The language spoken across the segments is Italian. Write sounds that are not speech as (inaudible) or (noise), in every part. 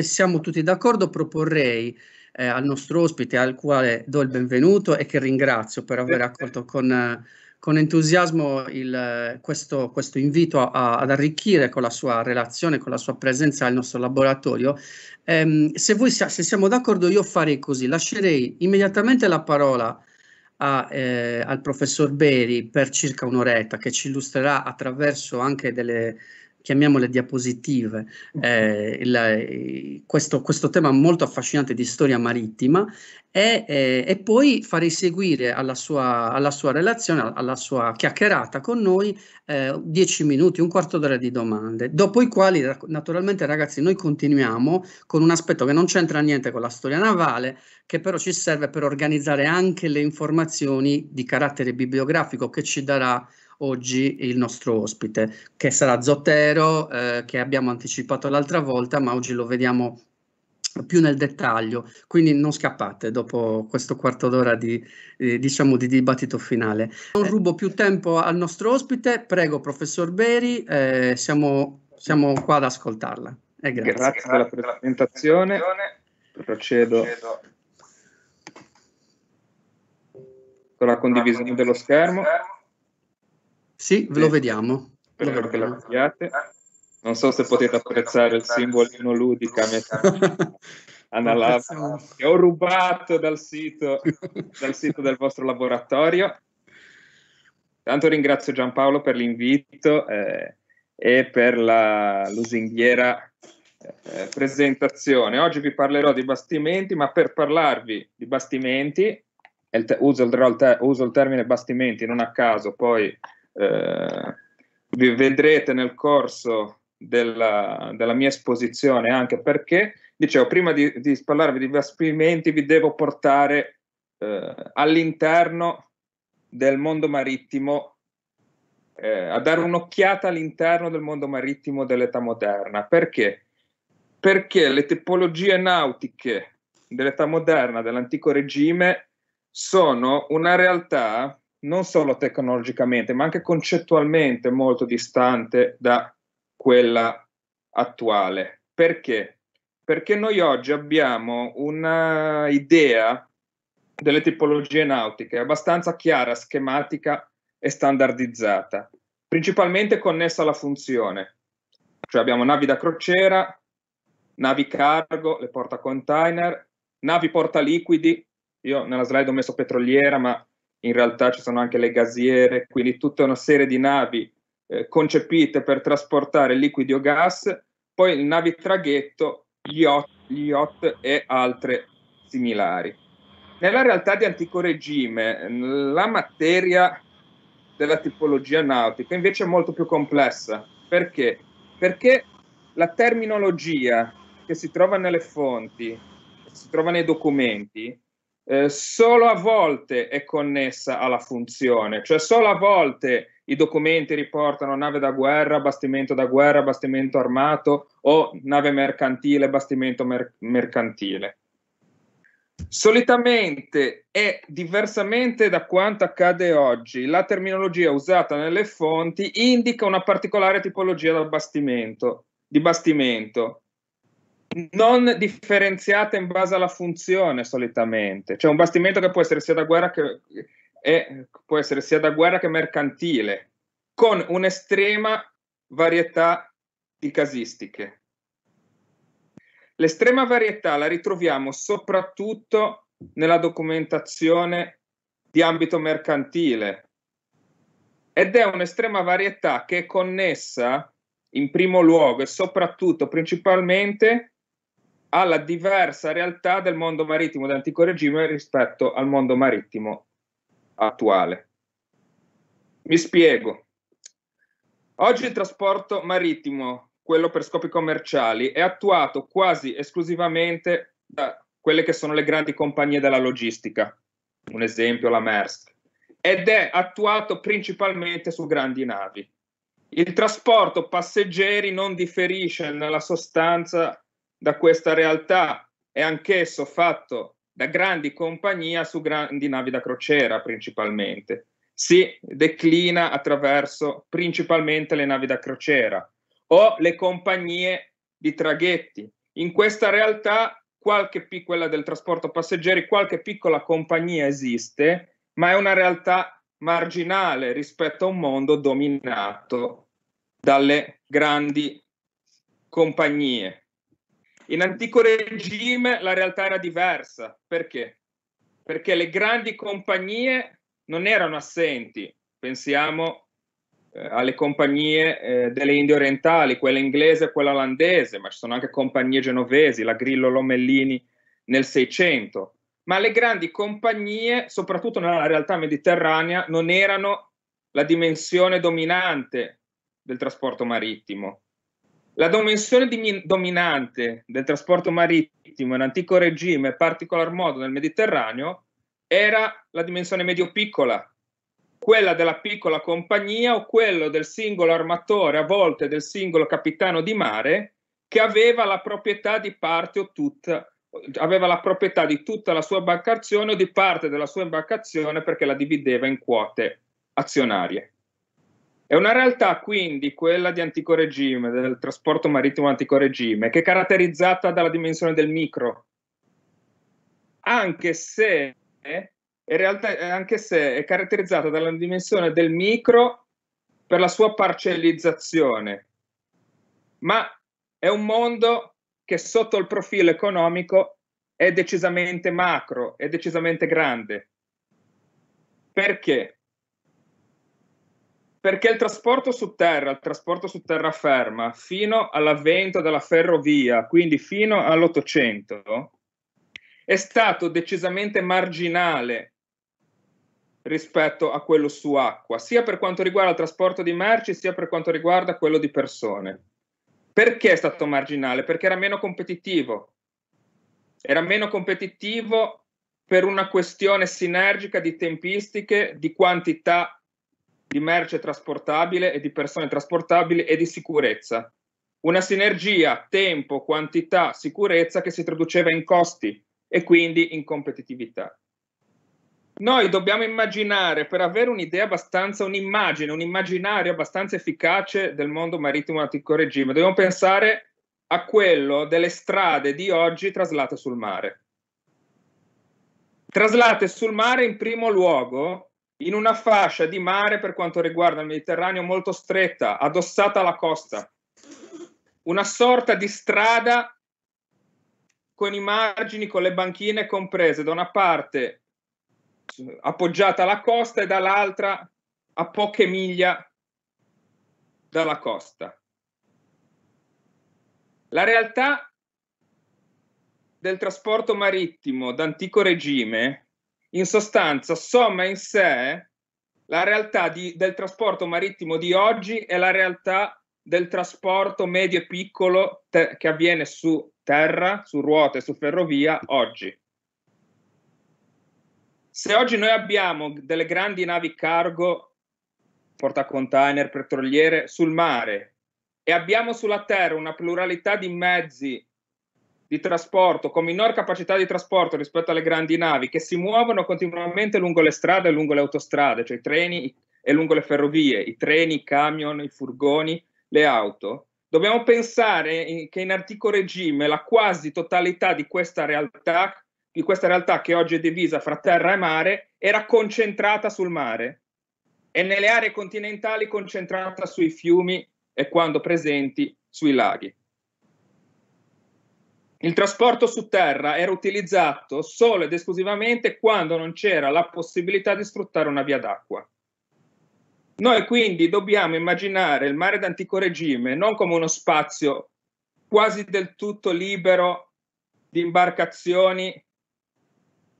se siamo tutti d'accordo, proporrei eh, al nostro ospite, al quale do il benvenuto e che ringrazio per aver accolto con, con entusiasmo il, questo, questo, invito a, ad arricchire con la sua relazione, con la sua presenza al nostro laboratorio. Ehm, se, voi, se siamo d'accordo, io farei così, lascerei immediatamente la parola a, eh, al professor Beri per circa un'oretta, che ci illustrerà attraverso anche delle chiamiamole diapositive, eh, il, eh, questo, questo, tema molto affascinante di storia marittima e, e, eh, e poi farei seguire alla sua, alla sua, relazione, alla sua chiacchierata con noi, eh, dieci minuti, un quarto d'ora di domande, dopo i quali naturalmente ragazzi noi continuiamo con un aspetto che non c'entra niente con la storia navale, che però ci serve per organizzare anche le informazioni di carattere bibliografico che ci darà oggi il nostro ospite, che sarà Zottero, eh, che abbiamo anticipato l'altra volta, ma oggi lo vediamo più nel dettaglio, quindi non scappate dopo questo quarto d'ora di, eh, diciamo di dibattito finale. Non rubo più tempo al nostro ospite, prego professor Beri, eh, siamo, siamo, qua ad ascoltarla. Eh, grazie. grazie per la presentazione, procedo con la condivisione dello schermo. Sì, ve lo vediamo. Spero lo che lo l'abbiate. Non so se potete apprezzare il simbolino ludica metà (laughs) Analab che ho rubato dal sito, dal sito del vostro laboratorio. Tanto ringrazio Giampaolo per l'invito eh, e per la lusinghiera eh, presentazione. Oggi vi parlerò di bastimenti, ma per parlarvi di bastimenti, il te- uso, il, uso il termine bastimenti non a caso, poi eh, vi vedrete nel corso della, della, mia esposizione anche perché, dicevo, prima di, di parlarvi di bastimenti vi devo portare eh, all'interno del mondo marittimo, eh, a dare un'occhiata all'interno del mondo marittimo dell'età moderna. Perché? Perché le tipologie nautiche dell'età moderna, dell'antico regime, sono una realtà non solo tecnologicamente, ma anche concettualmente molto distante da quella attuale. Perché? Perché noi oggi abbiamo un'idea delle tipologie nautiche abbastanza chiara, schematica e standardizzata, principalmente connessa alla funzione. Cioè abbiamo navi da crociera, navi cargo, le porta container, navi porta liquidi, io nella slide ho messo petroliera, ma in realtà ci sono anche le gasiere, quindi tutta una serie di navi eh, concepite per trasportare liquidi o gas, poi navi traghetto, yacht, yacht e altre similari. Nella realtà di antico regime la materia della tipologia nautica invece è molto più complessa. Perché? Perché la terminologia che si trova nelle fonti, che si trova nei documenti, eh, solo a volte è connessa alla funzione, cioè solo a volte i documenti riportano nave da guerra, bastimento da guerra, bastimento armato o nave mercantile, bastimento mer- mercantile. Solitamente e diversamente da quanto accade oggi, la terminologia usata nelle fonti indica una particolare tipologia di bastimento, di bastimento non differenziate in base alla funzione solitamente. Cioè un bastimento che può essere sia da guerra che, eh, sia da guerra che mercantile, con un'estrema varietà di casistiche. L'estrema varietà la ritroviamo soprattutto nella documentazione di ambito mercantile ed è un'estrema varietà che è connessa in primo luogo e soprattutto principalmente alla diversa realtà del mondo marittimo dell'antico regime rispetto al mondo marittimo attuale. Mi spiego. Oggi il trasporto marittimo, quello per scopi commerciali, è attuato quasi esclusivamente da quelle che sono le grandi compagnie della logistica, un esempio la Maersk, ed è attuato principalmente su grandi navi. Il trasporto passeggeri non differisce nella sostanza da questa realtà è anch'esso fatto da grandi compagnie su grandi navi da crociera principalmente. Si declina attraverso principalmente le navi da crociera o le compagnie di traghetti. In questa realtà, qualche piccola del trasporto passeggeri, qualche piccola compagnia esiste, ma è una realtà marginale rispetto a un mondo dominato dalle grandi compagnie. In antico regime la realtà era diversa. Perché? Perché le grandi compagnie non erano assenti. Pensiamo eh, alle compagnie eh, delle Indie orientali, quella inglese e quella olandese, ma ci sono anche compagnie genovesi, la Grillo Lomellini nel 600. Ma le grandi compagnie, soprattutto nella realtà mediterranea, non erano la dimensione dominante del trasporto marittimo. La dimensione dominante del trasporto marittimo in antico regime, in particolar modo nel Mediterraneo, era la dimensione medio-piccola, quella della piccola compagnia o quello del singolo armatore, a volte del singolo capitano di mare, che aveva la proprietà di parte o tutta aveva la proprietà di tutta la sua imbarcazione o di parte della sua imbarcazione perché la divideva in quote azionarie. È una realtà quindi quella di antico regime, del trasporto marittimo antico regime, che è caratterizzata dalla dimensione del micro, anche se, in realtà, anche se è caratterizzata dalla dimensione del micro per la sua parcellizzazione, ma è un mondo che sotto il profilo economico è decisamente macro, è decisamente grande. Perché? Perché il trasporto su terra, il trasporto su terraferma, fino all'avvento della ferrovia, quindi fino all'Ottocento, è stato decisamente marginale rispetto a quello su acqua, sia per quanto riguarda il trasporto di merci, sia per quanto riguarda quello di persone. Perché è stato marginale? Perché era meno competitivo. Era meno competitivo per una questione sinergica di tempistiche, di quantità di merce trasportabile e di persone trasportabili e di sicurezza. Una sinergia tempo, quantità, sicurezza che si traduceva in costi e quindi in competitività. Noi dobbiamo immaginare, per avere un'idea abbastanza, un'immagine, un immaginario abbastanza efficace del mondo marittimo antico regime, dobbiamo pensare a quello delle strade di oggi traslate sul mare. Traslate sul mare in primo luogo in una fascia di mare per quanto riguarda il Mediterraneo molto stretta, addossata alla costa, una sorta di strada con i margini, con le banchine comprese da una parte appoggiata alla costa e dall'altra a poche miglia dalla costa. La realtà del trasporto marittimo d'antico regime in sostanza somma in sé la realtà di, del trasporto marittimo di oggi e la realtà del trasporto medio e piccolo te- che avviene su terra, su ruote, su ferrovia oggi. Se oggi noi abbiamo delle grandi navi cargo, portacontainer, petroliere sul mare e abbiamo sulla terra una pluralità di mezzi di trasporto con minor capacità di trasporto rispetto alle grandi navi che si muovono continuamente lungo le strade e lungo le autostrade, cioè i treni e lungo le ferrovie, i treni, i camion, i furgoni, le auto, dobbiamo pensare che in antico regime la quasi totalità di questa realtà, di questa realtà che oggi è divisa fra terra e mare, era concentrata sul mare e nelle aree continentali concentrata sui fiumi e quando presenti sui laghi. Il trasporto su terra era utilizzato solo ed esclusivamente quando non c'era la possibilità di sfruttare una via d'acqua. Noi quindi dobbiamo immaginare il mare d'antico regime non come uno spazio quasi del tutto libero di imbarcazioni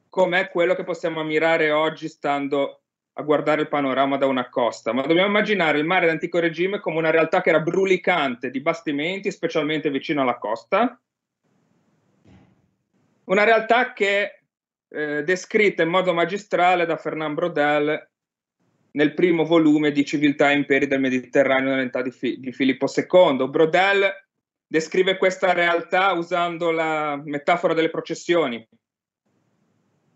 come è quello che possiamo ammirare oggi stando a guardare il panorama da una costa, ma dobbiamo immaginare il mare d'antico regime come una realtà che era brulicante di bastimenti, specialmente vicino alla costa, una realtà che è eh, descritta in modo magistrale da Fernand Brodel nel primo volume di Civiltà e Imperi del Mediterraneo nell'età di, Fi- di Filippo II. Brodel descrive questa realtà usando la metafora delle processioni,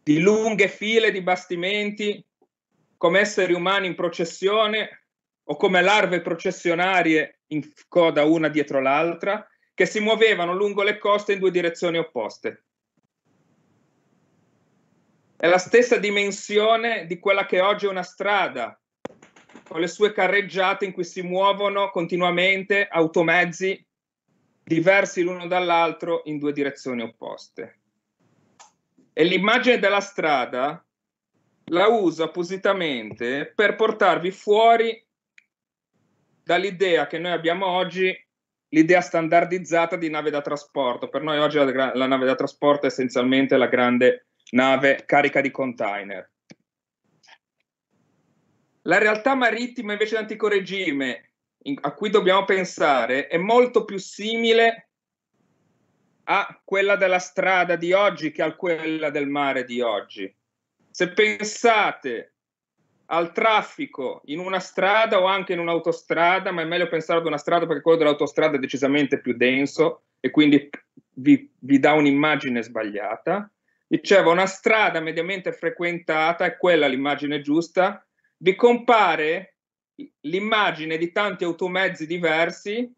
di lunghe file di bastimenti come esseri umani in processione o come larve processionarie in coda una dietro l'altra, che si muovevano lungo le coste in due direzioni opposte. È la stessa dimensione di quella che oggi è una strada, con le sue carreggiate in cui si muovono continuamente automezzi diversi l'uno dall'altro in due direzioni opposte. E l'immagine della strada la uso appositamente per portarvi fuori dall'idea che noi abbiamo oggi, l'idea standardizzata di nave da trasporto. Per noi oggi la, la nave da trasporto è essenzialmente la grande nave carica di container. La realtà marittima invece d'antico regime a cui dobbiamo pensare è molto più simile a quella della strada di oggi che a quella del mare di oggi. Se pensate al traffico in una strada o anche in un'autostrada, ma è meglio pensare ad una strada perché quello dell'autostrada è decisamente più denso e quindi vi, vi dà un'immagine sbagliata diceva una strada mediamente frequentata è quella l'immagine giusta, vi compare l'immagine di tanti automezzi diversi,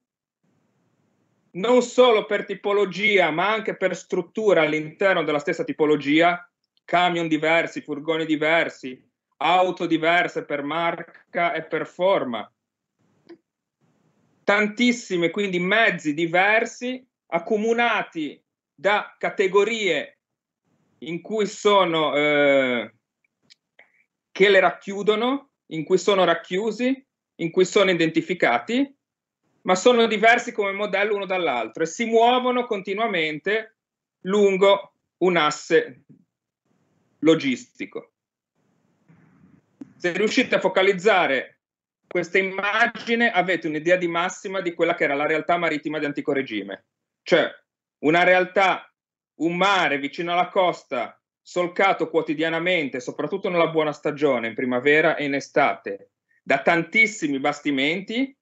non solo per tipologia, ma anche per struttura all'interno della stessa tipologia, camion diversi, furgoni diversi, auto diverse per marca e per forma. Tantissime, quindi mezzi diversi accomunati da categorie in cui sono eh, che le racchiudono, in cui sono racchiusi, in cui sono identificati, ma sono diversi come modello uno dall'altro e si muovono continuamente lungo un asse logistico. Se riuscite a focalizzare questa immagine avete un'idea di massima di quella che era la realtà marittima di antico regime, cioè una realtà un mare vicino alla costa solcato quotidianamente, soprattutto nella buona stagione, in primavera e in estate, da tantissimi bastimenti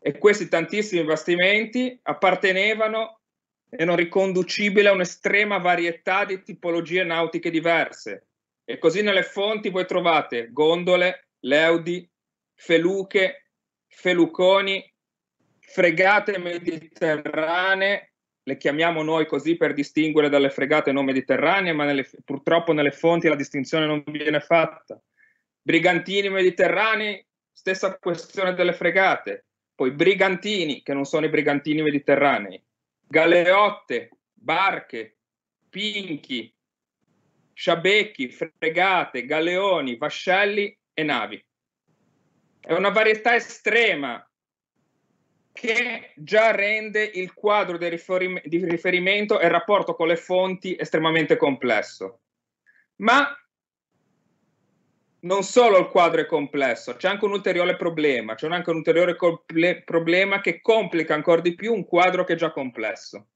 e questi tantissimi bastimenti appartenevano erano riconducibili a un'estrema varietà di tipologie nautiche diverse. E così nelle fonti voi trovate gondole, leudi, feluche, feluconi, fregate mediterranee, le chiamiamo noi così per distinguere dalle fregate non mediterranee, ma nelle, purtroppo nelle fonti la distinzione non viene fatta. Brigantini mediterranei, stessa questione delle fregate. Poi brigantini, che non sono i brigantini mediterranei. Galeotte, barche, pinchi, sciabecchi, fregate, galeoni, vascelli e navi. È una varietà estrema che già rende il quadro di, riferim- di riferimento e il rapporto con le fonti estremamente complesso. Ma non solo il quadro è complesso, c'è anche un ulteriore problema, c'è anche un ulteriore comple- problema che complica ancora di più un quadro che è già complesso.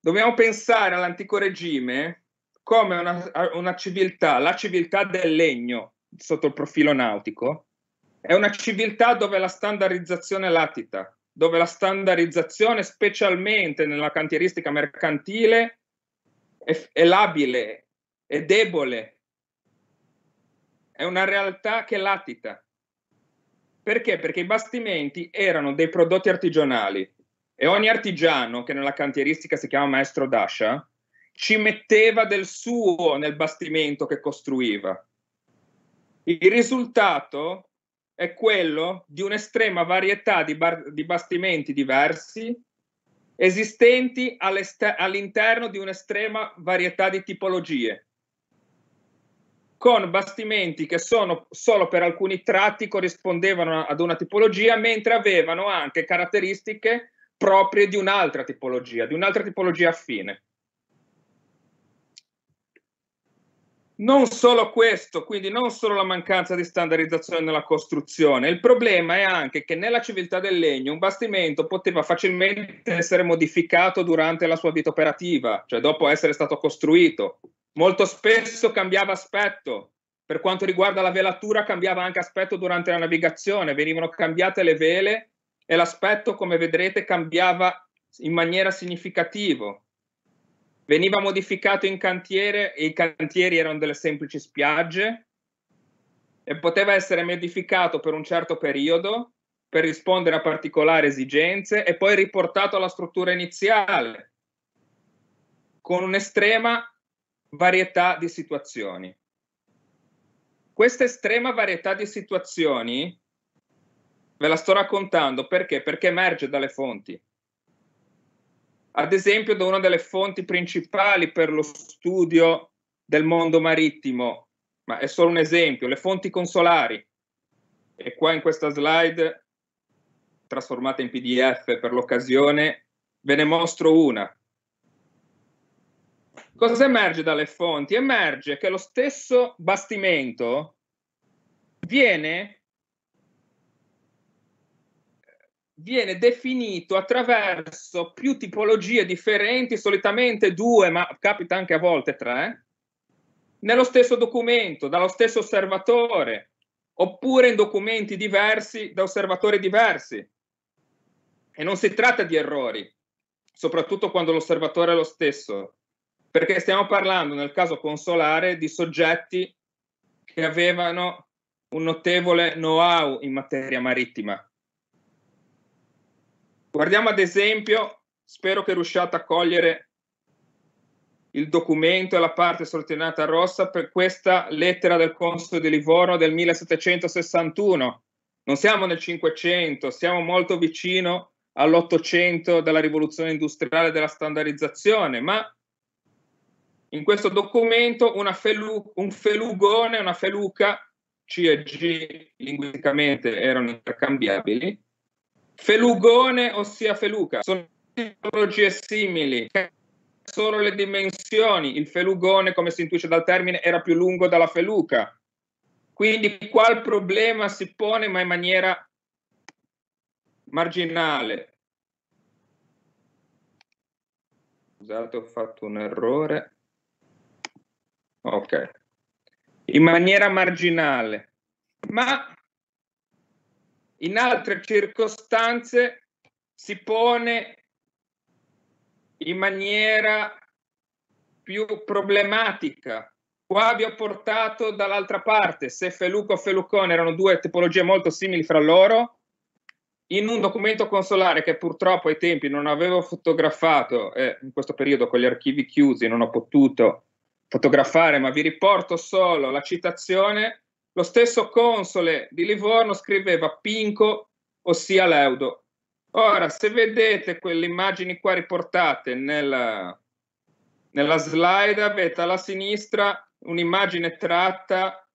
Dobbiamo pensare all'antico regime come una, una civiltà, la civiltà del legno sotto il profilo nautico, è una civiltà dove la standardizzazione latita, dove la standardizzazione, specialmente nella cantieristica mercantile, è, è labile, è debole, è una realtà che latita. Perché? Perché i bastimenti erano dei prodotti artigianali e ogni artigiano, che nella cantieristica si chiama maestro d'ascia, ci metteva del suo nel bastimento che costruiva. Il risultato è quello di un'estrema varietà di, bar- di bastimenti diversi esistenti all'interno di un'estrema varietà di tipologie, con bastimenti che sono solo per alcuni tratti corrispondevano ad una tipologia, mentre avevano anche caratteristiche proprie di un'altra tipologia, di un'altra tipologia affine. Non solo questo, quindi non solo la mancanza di standardizzazione nella costruzione, il problema è anche che nella civiltà del legno un bastimento poteva facilmente essere modificato durante la sua vita operativa, cioè dopo essere stato costruito. Molto spesso cambiava aspetto, per quanto riguarda la velatura cambiava anche aspetto durante la navigazione, venivano cambiate le vele e l'aspetto, come vedrete, cambiava in maniera significativa. Veniva modificato in cantiere e i cantieri erano delle semplici spiagge e poteva essere modificato per un certo periodo per rispondere a particolari esigenze e poi riportato alla struttura iniziale con un'estrema varietà di situazioni. Questa estrema varietà di situazioni ve la sto raccontando perché? Perché emerge dalle fonti ad esempio da una delle fonti principali per lo studio del mondo marittimo, ma è solo un esempio, le fonti consolari. E qua in questa slide, trasformata in PDF per l'occasione, ve ne mostro una. Cosa emerge dalle fonti? Emerge che lo stesso bastimento viene viene definito attraverso più tipologie differenti, solitamente due, ma capita anche a volte tre, nello stesso documento, dallo stesso osservatore, oppure in documenti diversi da osservatori diversi. E non si tratta di errori, soprattutto quando l'osservatore è lo stesso, perché stiamo parlando nel caso consolare di soggetti che avevano un notevole know-how in materia marittima Guardiamo ad esempio, spero che riusciate a cogliere il documento e la parte sortinata rossa per questa lettera del console di Livorno del 1761. Non siamo nel 500, siamo molto vicino all'Ottocento della rivoluzione industriale della standardizzazione, ma in questo documento felu- un felugone, una feluca, C e G linguisticamente erano intercambiabili, Felugone, ossia feluca, sono tipologie simili, solo le dimensioni. Il felugone, come si intuisce dal termine, era più lungo della feluca. Quindi qual problema si pone, ma in maniera marginale. Scusate, ho fatto un errore. Ok. In maniera marginale. Ma in altre circostanze si pone in maniera più problematica. Qua vi ho portato dall'altra parte, se Feluco o Felucone erano due tipologie molto simili fra loro, in un documento consolare che purtroppo ai tempi non avevo fotografato, eh, in questo periodo con gli archivi chiusi non ho potuto fotografare, ma vi riporto solo la citazione lo stesso console di Livorno scriveva Pinco, ossia Leudo. Ora, se vedete quelle immagini qua riportate nella, nella slide, avete alla sinistra un'immagine tratta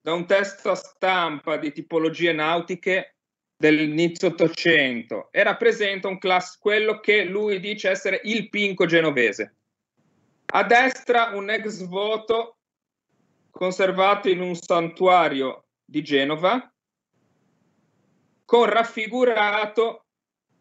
da un testo a stampa di tipologie nautiche dell'inizio 800 e rappresenta un class- quello che lui dice essere il pinco genovese. A destra un ex voto conservato in un santuario di Genova con raffigurato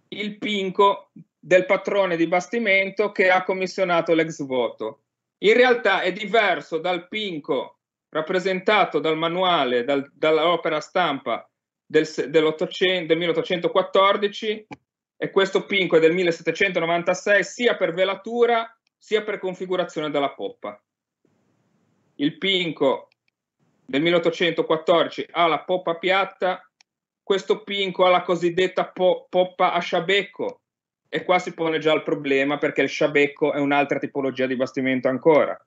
il pinco del patrone di bastimento che ha commissionato l'ex voto. In realtà è diverso dal pinco rappresentato dal manuale, dal, dall'opera stampa del, del 1814 e questo pinco è del 1796 sia per velatura sia per configurazione della poppa il Pinco del 1814 ha la poppa piatta, questo Pinco ha la cosiddetta po- poppa a sciabecco e qua si pone già il problema perché il sciabecco è un'altra tipologia di bastimento ancora.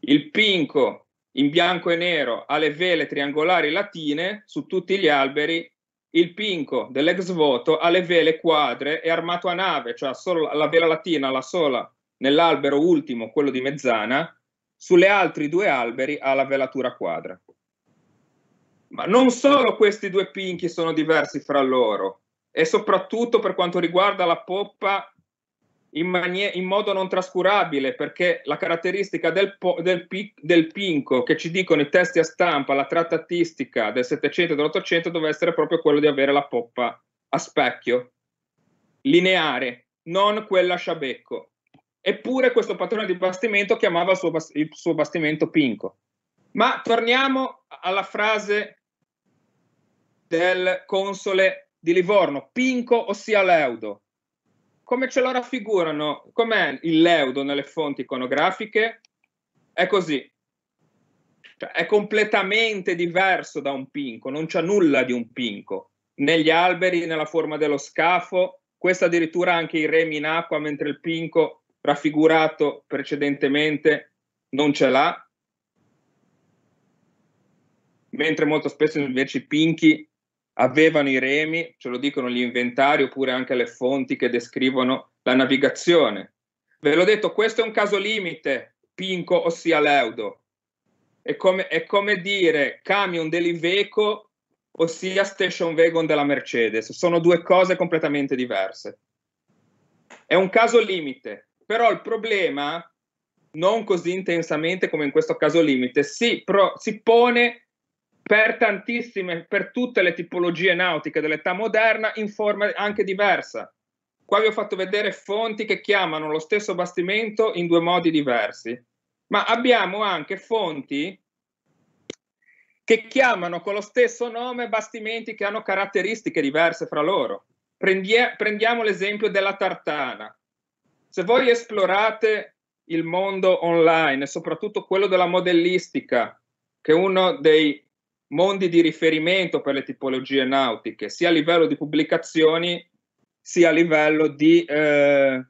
Il Pinco in bianco e nero ha le vele triangolari latine su tutti gli alberi il pinco dell'ex voto ha le vele quadre e armato a nave, cioè solo la vela latina, la sola, nell'albero ultimo, quello di mezzana, sulle altri due alberi ha la velatura quadra. Ma non solo questi due pinchi sono diversi fra loro, e soprattutto per quanto riguarda la poppa in, manie- in modo non trascurabile, perché la caratteristica del, po- del, pi- del, pinco che ci dicono i testi a stampa, la trattatistica del 700 e dell'800 doveva essere proprio quello di avere la poppa a specchio, lineare, non quella a sciabecco. Eppure questo padrone di bastimento chiamava il suo, il suo bastimento Pinco. Ma torniamo alla frase del console di Livorno, Pinco ossia Leudo. Come ce lo raffigurano? Com'è il Leudo nelle fonti iconografiche? È così. Cioè, è completamente diverso da un pinco, non c'è nulla di un pinco. Negli alberi, nella forma dello scafo, questo addirittura anche i remi in acqua, mentre il pinco raffigurato precedentemente non ce l'ha, mentre molto spesso invece i pinchi avevano i remi, ce lo dicono gli inventari oppure anche le fonti che descrivono la navigazione. Ve l'ho detto, questo è un caso limite, pinco ossia leudo. È come, è come dire camion dell'Iveco ossia station wagon della Mercedes. Sono due cose completamente diverse. È un caso limite, però il problema, non così intensamente come in questo caso limite, si, pro, si pone per tantissime, per tutte le tipologie nautiche dell'età moderna in forma anche diversa. Qua vi ho fatto vedere fonti che chiamano lo stesso bastimento in due modi diversi, ma abbiamo anche fonti che chiamano con lo stesso nome bastimenti che hanno caratteristiche diverse fra loro. Prendia, prendiamo l'esempio della tartana. Se voi esplorate il mondo online, soprattutto quello della modellistica, che è uno dei mondi di riferimento per le tipologie nautiche, sia a livello di pubblicazioni, sia a livello di eh,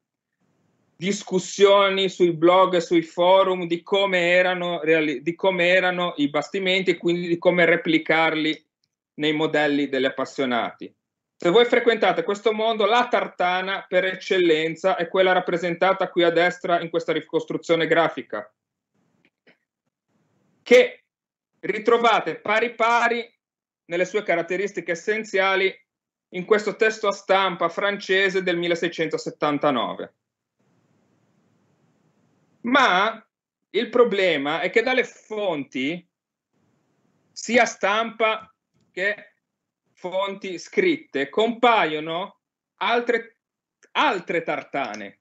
discussioni sui blog e sui forum di come, erano, di come erano i bastimenti e quindi di come replicarli nei modelli degli appassionati. Se voi frequentate questo mondo, la tartana per eccellenza è quella rappresentata qui a destra in questa ricostruzione grafica, che ritrovate pari pari nelle sue caratteristiche essenziali in questo testo a stampa francese del 1679. Ma il problema è che dalle fonti, sia stampa che fonti scritte compaiono altre, altre tartane.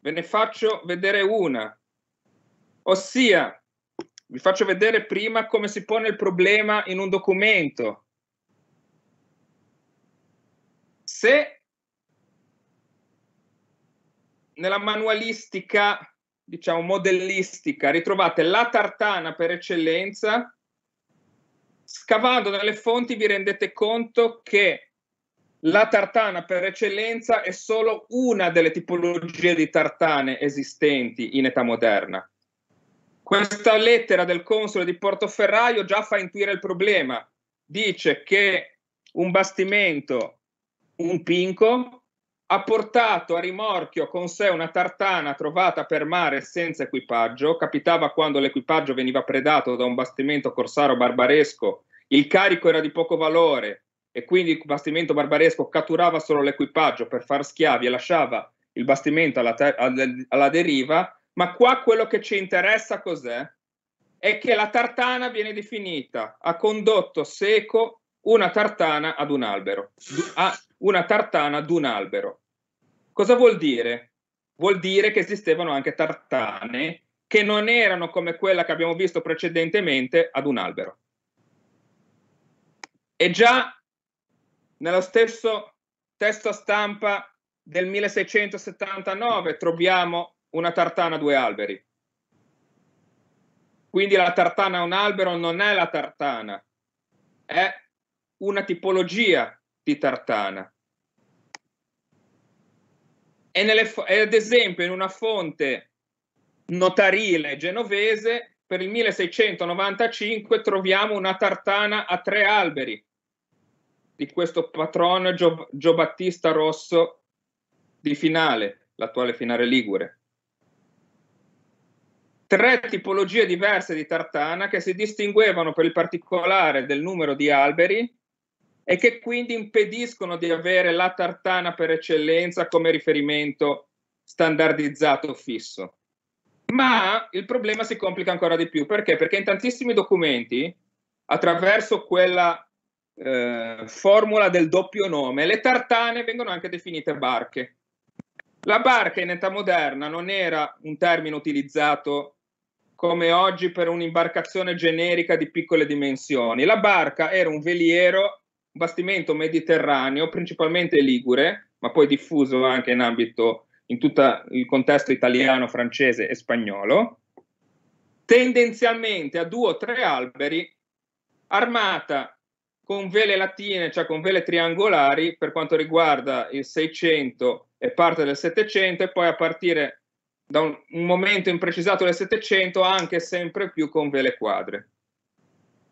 Ve ne faccio vedere una, ossia vi faccio vedere prima come si pone il problema in un documento. Se nella manualistica, diciamo modellistica, ritrovate la tartana per eccellenza, scavando dalle fonti vi rendete conto che la tartana per eccellenza è solo una delle tipologie di tartane esistenti in età moderna. Questa lettera del console di Portoferraio già fa intuire il problema. Dice che un bastimento, un pinco, ha portato a rimorchio con sé una tartana trovata per mare senza equipaggio. Capitava quando l'equipaggio veniva predato da un bastimento corsaro barbaresco il carico era di poco valore e quindi il bastimento barbaresco catturava solo l'equipaggio per far schiavi e lasciava il bastimento alla, ter- alla deriva, ma qua quello che ci interessa cos'è? È che la tartana viene definita a condotto seco una tartana ad un albero, a una tartana ad un albero. Cosa vuol dire? Vuol dire che esistevano anche tartane che non erano come quella che abbiamo visto precedentemente ad un albero. E già nello stesso testo stampa del 1679 troviamo una tartana a due alberi. Quindi la tartana a un albero non è la tartana, è una tipologia di tartana. E, nelle, ad esempio in una fonte notarile genovese per il 1695 troviamo una tartana a tre alberi di questo patrono Gio, Giobattista Rosso di Finale, l'attuale Finale Ligure. Tre tipologie diverse di tartana che si distinguevano per il particolare del numero di alberi e che quindi impediscono di avere la tartana per eccellenza come riferimento standardizzato fisso ma il problema si complica ancora di più. Perché? Perché in tantissimi documenti, attraverso quella eh, formula del doppio nome, le tartane vengono anche definite barche. La barca in età moderna non era un termine utilizzato come oggi per un'imbarcazione generica di piccole dimensioni. La barca era un veliero, un bastimento mediterraneo, principalmente ligure, ma poi diffuso anche in ambito in tutto il contesto italiano, francese e spagnolo, tendenzialmente a due o tre alberi, armata con vele latine, cioè con vele triangolari per quanto riguarda il 600 e parte del 700 e poi a partire da un, un momento imprecisato del 700 anche sempre più con vele quadre.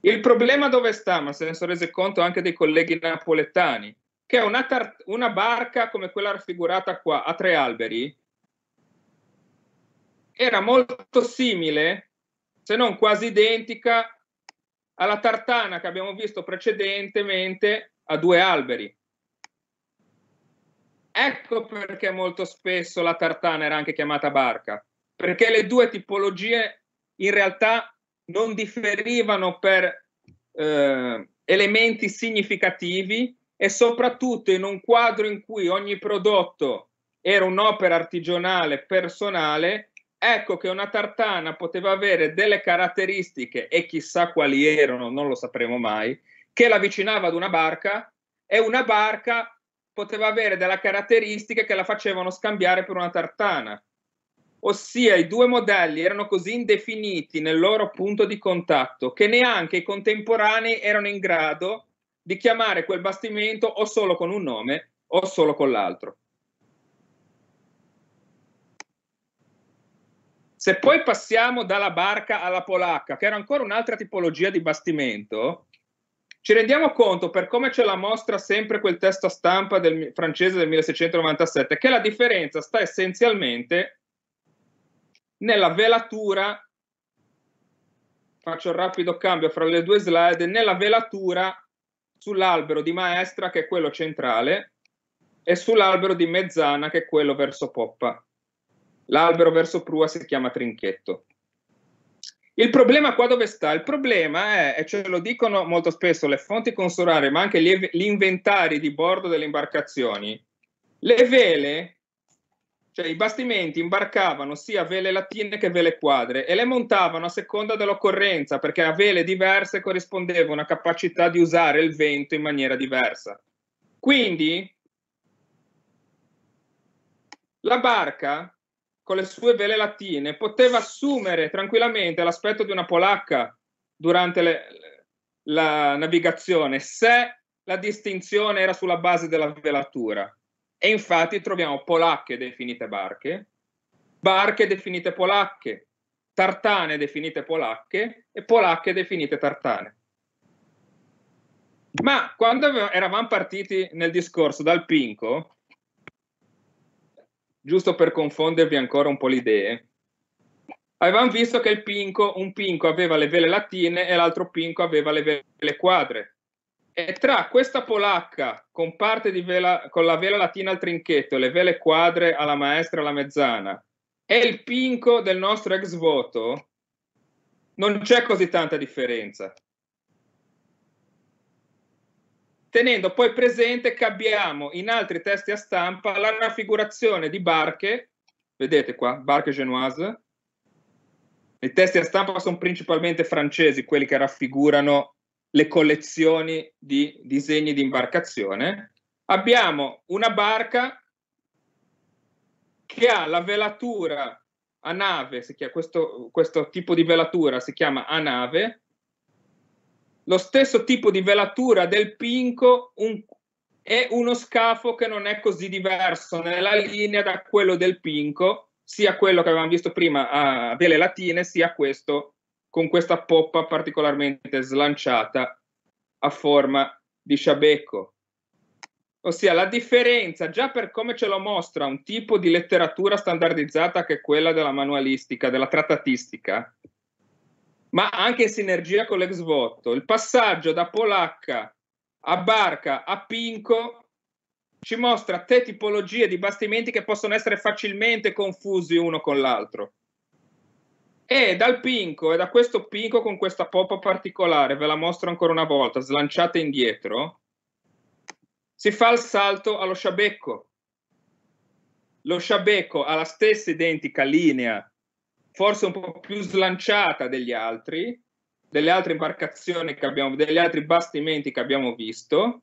Il problema dove sta, ma se ne sono resi conto anche dei colleghi napoletani, che è una, tar- una barca come quella raffigurata qua a tre alberi, era molto simile, se non quasi identica, alla tartana che abbiamo visto precedentemente a due alberi. Ecco perché molto spesso la tartana era anche chiamata barca, perché le due tipologie in realtà non differivano per eh, elementi significativi, e soprattutto in un quadro in cui ogni prodotto era un'opera artigianale personale, ecco che una tartana poteva avere delle caratteristiche, e chissà quali erano, non lo sapremo mai, che la avvicinava ad una barca e una barca poteva avere delle caratteristiche che la facevano scambiare per una tartana. Ossia i due modelli erano così indefiniti nel loro punto di contatto che neanche i contemporanei erano in grado di chiamare quel bastimento o solo con un nome o solo con l'altro. Se poi passiamo dalla barca alla polacca, che era ancora un'altra tipologia di bastimento, ci rendiamo conto, per come ce la mostra sempre quel testo a stampa del, francese del 1697, che la differenza sta essenzialmente nella velatura, faccio un rapido cambio fra le due slide, nella velatura sull'albero di maestra che è quello centrale e sull'albero di mezzana che è quello verso poppa. L'albero verso prua si chiama trinchetto. Il problema qua dove sta? Il problema è, e ce lo dicono molto spesso le fonti consolari, ma anche gli, gli inventari di bordo delle imbarcazioni, le vele cioè i bastimenti imbarcavano sia vele latine che vele quadre e le montavano a seconda dell'occorrenza perché a vele diverse corrispondeva una capacità di usare il vento in maniera diversa. Quindi la barca con le sue vele latine poteva assumere tranquillamente l'aspetto di una polacca durante le, la navigazione se la distinzione era sulla base della velatura. E infatti troviamo polacche definite barche, barche definite polacche, tartane definite polacche e polacche definite tartane. Ma quando eravamo partiti nel discorso dal Pinco, giusto per confondervi ancora un po' le idee, avevamo visto che pinco, un Pinco aveva le vele latine e l'altro Pinco aveva le vele quadre. E tra questa polacca con parte di vela, con la vela latina al trinchetto e le vele quadre alla maestra alla mezzana e il pinco del nostro ex voto, non c'è così tanta differenza. Tenendo poi presente che abbiamo in altri testi a stampa la raffigurazione di barche, vedete qua, barche genoise, i testi a stampa sono principalmente francesi, quelli che raffigurano le collezioni di disegni di imbarcazione, abbiamo una barca che ha la velatura a nave, chiama, questo, questo tipo di velatura si chiama a nave, lo stesso tipo di velatura del Pinco un, è uno scafo che non è così diverso nella linea da quello del Pinco, sia quello che avevamo visto prima a ah, Vele Latine, sia questo con questa poppa particolarmente slanciata a forma di sciabecco. Ossia, la differenza già per come ce lo mostra un tipo di letteratura standardizzata che è quella della manualistica, della trattatistica, ma anche in sinergia con l'ex voto. Il passaggio da polacca a barca a pinco ci mostra tre tipologie di bastimenti che possono essere facilmente confusi uno con l'altro. E dal pinco, e da questo pinco con questa poppa particolare, ve la mostro ancora una volta, slanciata indietro, si fa il salto allo sciabecco. Lo sciabecco ha la stessa identica linea, forse un po' più slanciata degli altri, delle altre imbarcazioni che abbiamo, degli altri bastimenti che abbiamo visto,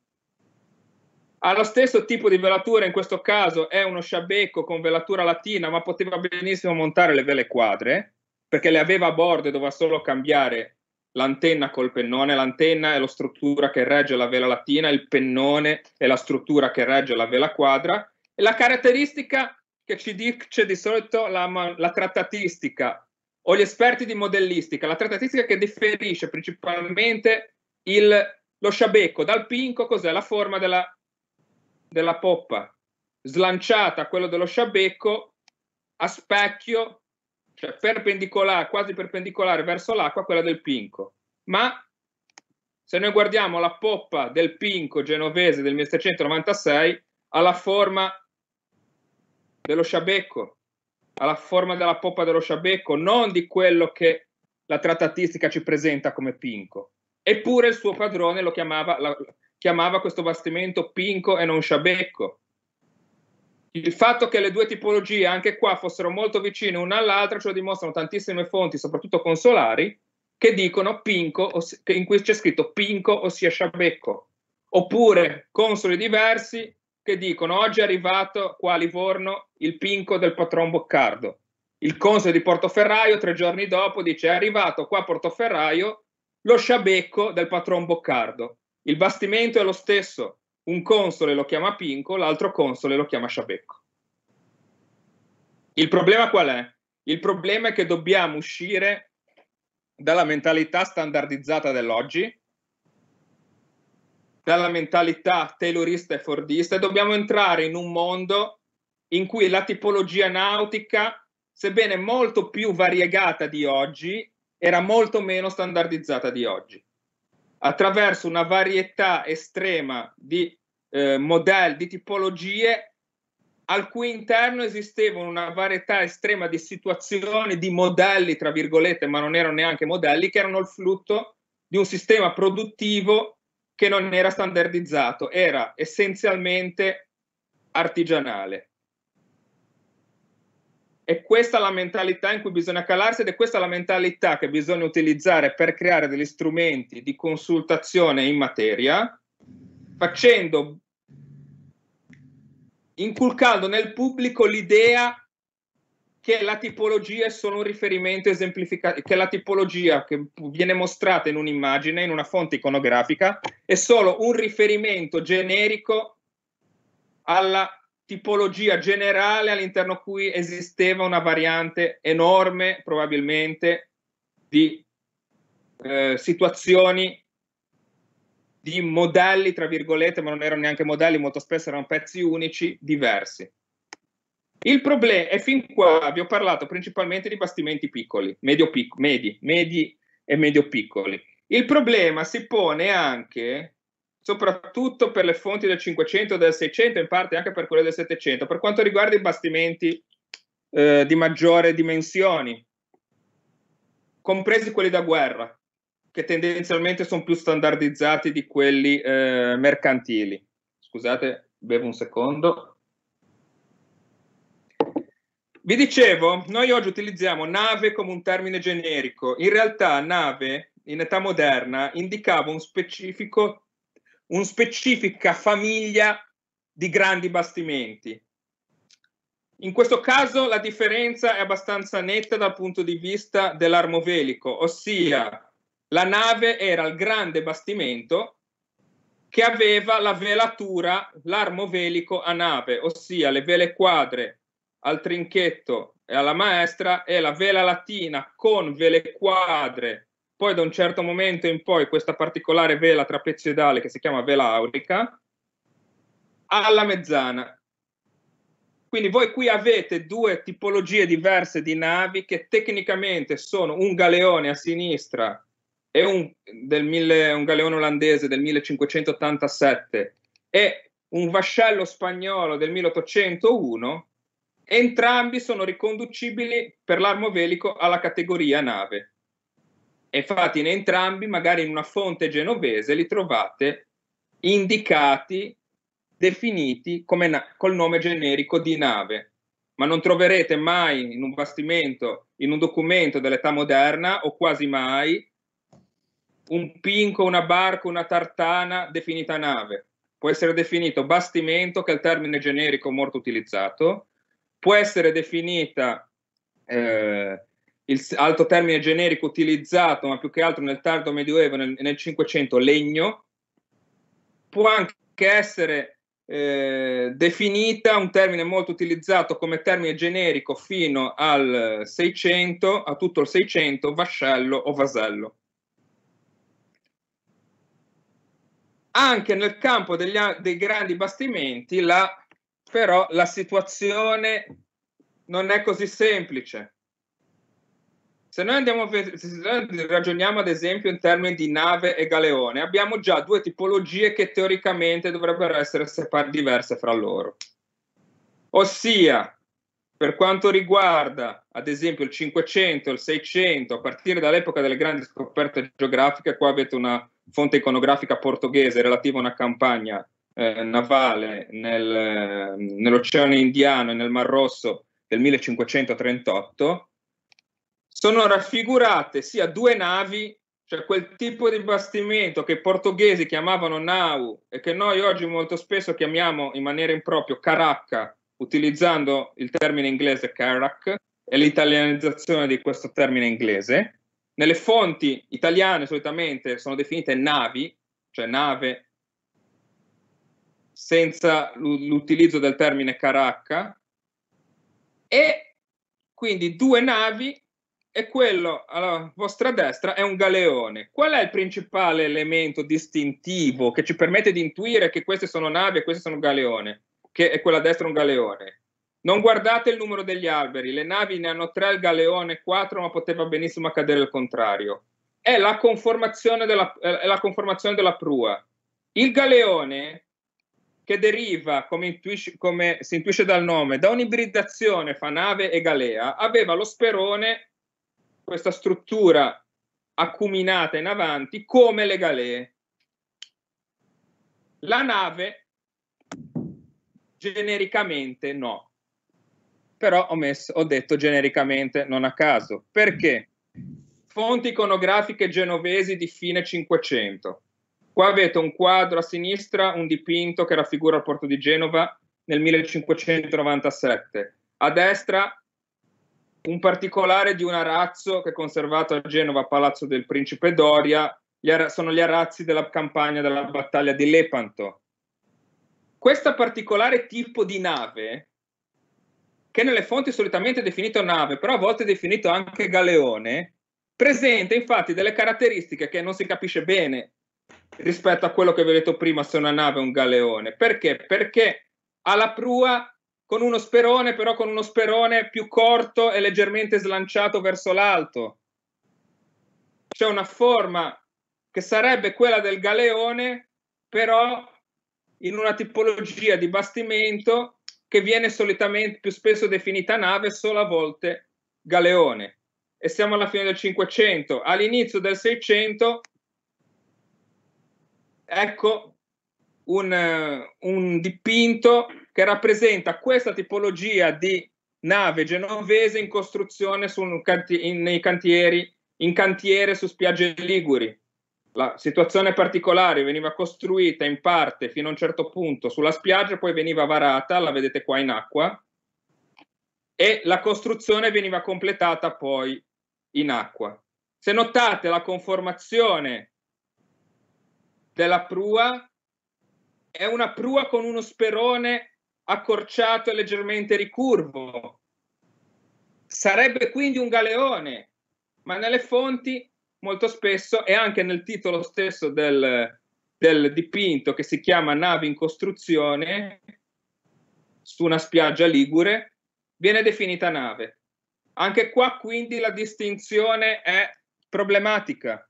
ha lo stesso tipo di velatura, in questo caso è uno sciabecco con velatura latina, ma poteva benissimo montare le vele quadre perché le aveva a bordo e doveva solo cambiare l'antenna col pennone. L'antenna è la struttura che regge la vela latina, il pennone è la struttura che regge la vela quadra. E la caratteristica che ci dice di solito la, la trattatistica o gli esperti di modellistica, la trattatistica che differisce principalmente il, lo sciabecco dal pinco, cos'è la forma della, della poppa, slanciata quello dello sciabecco a specchio cioè perpendicolare, quasi perpendicolare verso l'acqua, quella del Pinco. Ma se noi guardiamo la poppa del Pinco genovese del 1796, ha la forma dello sciabecco, ha la forma della poppa dello sciabecco, non di quello che la trattatistica ci presenta come Pinco. Eppure il suo padrone lo chiamava, la, chiamava questo bastimento Pinco e non sciabecco. Il fatto che le due tipologie anche qua fossero molto vicine una all'altra ce lo dimostrano tantissime fonti, soprattutto consolari, che dicono pinco, in cui c'è scritto pinco, ossia sciabecco, oppure consoli diversi che dicono oggi è arrivato qua a Livorno il pinco del patron Boccardo. Il console di Portoferraio tre giorni dopo dice è arrivato qua a Portoferraio lo sciabecco del patron Boccardo. Il bastimento è lo stesso, un console lo chiama Pinco, l'altro console lo chiama Sciabecco. Il problema qual è? Il problema è che dobbiamo uscire dalla mentalità standardizzata dell'oggi, dalla mentalità taylorista e fordista e dobbiamo entrare in un mondo in cui la tipologia nautica, sebbene molto più variegata di oggi, era molto meno standardizzata di oggi attraverso una varietà estrema di eh, modelli, di tipologie, al cui interno esistevano una varietà estrema di situazioni, di modelli, tra virgolette, ma non erano neanche modelli, che erano il frutto di un sistema produttivo che non era standardizzato, era essenzialmente artigianale. È questa la mentalità in cui bisogna calarsi ed è questa la mentalità che bisogna utilizzare per creare degli strumenti di consultazione in materia, facendo, inculcando nel pubblico l'idea che la tipologia è solo un riferimento esemplificato, che la tipologia che viene mostrata in un'immagine, in una fonte iconografica, è solo un riferimento generico alla tipologia generale all'interno cui esisteva una variante enorme, probabilmente, di eh, situazioni, di modelli, tra virgolette, ma non erano neanche modelli, molto spesso erano pezzi unici, diversi. Il problema è fin qua vi ho parlato principalmente di bastimenti piccoli, medio pic- medi, medi e medio piccoli. Il problema si pone anche soprattutto per le fonti del 500 e del 600, in parte anche per quelle del 700, per quanto riguarda i bastimenti eh, di maggiore dimensioni, compresi quelli da guerra, che tendenzialmente sono più standardizzati di quelli eh, mercantili. Scusate, bevo un secondo. Vi dicevo, noi oggi utilizziamo nave come un termine generico, in realtà nave in età moderna indicava un specifico una specifica famiglia di grandi bastimenti. In questo caso la differenza è abbastanza netta dal punto di vista dell'armovelico, ossia la nave era il grande bastimento che aveva la velatura, l'armo velico a nave, ossia le vele quadre al trinchetto e alla maestra e la vela latina con vele quadre poi da un certo momento in poi questa particolare vela trapezoidale che si chiama vela aurica alla mezzana. Quindi voi qui avete due tipologie diverse di navi che tecnicamente sono un galeone a sinistra e un, mille, un galeone olandese del 1587 e un vascello spagnolo del 1801, entrambi sono riconducibili per l'armo velico alla categoria nave. E infatti in entrambi, magari in una fonte genovese, li trovate indicati, definiti come na- col nome generico di nave, ma non troverete mai in un bastimento, in un documento dell'età moderna o quasi mai un pinco, una barca, una tartana definita nave. Può essere definito bastimento, che è il termine generico molto utilizzato, può essere definita eh, il altro termine generico utilizzato, ma più che altro nel tardo medioevo e nel 500, legno, può anche essere eh, definita un termine molto utilizzato come termine generico fino al 600, a tutto il 600, vascello o vasello. Anche nel campo degli, dei grandi bastimenti, la, però la situazione non è così semplice se noi, andiamo, se noi ragioniamo ad esempio in termini di nave e galeone, abbiamo già due tipologie che teoricamente dovrebbero essere separ- diverse fra loro. Ossia, per quanto riguarda ad esempio il 500, il 600, a partire dall'epoca delle grandi scoperte geografiche, qua avete una fonte iconografica portoghese relativa a una campagna eh, navale nel, eh, nell'Oceano Indiano e nel Mar Rosso del 1538 sono raffigurate sia due navi, cioè quel tipo di bastimento che i portoghesi chiamavano nau e che noi oggi molto spesso chiamiamo in maniera impropria caracca, utilizzando il termine inglese carac e l'italianizzazione di questo termine inglese. Nelle fonti italiane solitamente sono definite navi, cioè nave senza l'utilizzo del termine caracca e quindi due navi e quello alla vostra destra è un galeone. Qual è il principale elemento distintivo che ci permette di intuire che queste sono navi e queste sono galeone? Che è quella a destra un galeone. Non guardate il numero degli alberi, le navi ne hanno tre, il galeone quattro, ma poteva benissimo accadere il contrario. È la conformazione della, la conformazione della prua. Il galeone, che deriva, come, intuisce, come si intuisce dal nome, da un'ibridazione fra nave e galea, aveva lo sperone questa struttura acuminata in avanti come le galee. La nave genericamente no, però ho, messo, ho detto genericamente non a caso. Perché? Fonti iconografiche genovesi di fine Cinquecento. Qua avete un quadro a sinistra, un dipinto che raffigura il porto di Genova nel 1597. A destra un particolare di un arazzo che è conservato a Genova Palazzo del Principe Doria, gli ar- sono gli arazzi della campagna della battaglia di Lepanto. Questo particolare tipo di nave, che nelle fonti solitamente è definito nave, però a volte è definito anche galeone, presenta infatti delle caratteristiche che non si capisce bene rispetto a quello che vi ho detto prima se una nave è un galeone. Perché? Perché alla prua con uno sperone, però con uno sperone più corto e leggermente slanciato verso l'alto. C'è una forma che sarebbe quella del galeone, però in una tipologia di bastimento che viene solitamente più spesso definita nave, solo a volte galeone. E siamo alla fine del Cinquecento. All'inizio del Seicento, ecco un, eh, un dipinto che rappresenta questa tipologia di nave genovese in costruzione canti- in, cantieri, in cantiere su spiagge liguri. La situazione particolare veniva costruita in parte fino a un certo punto sulla spiaggia, poi veniva varata, la vedete qua in acqua, e la costruzione veniva completata poi in acqua. Se notate la conformazione della prua è una prua con uno sperone accorciato e leggermente ricurvo. Sarebbe quindi un galeone, ma nelle fonti molto spesso e anche nel titolo stesso del, del dipinto che si chiama Navi in costruzione su una spiaggia ligure, viene definita nave. Anche qua quindi la distinzione è problematica.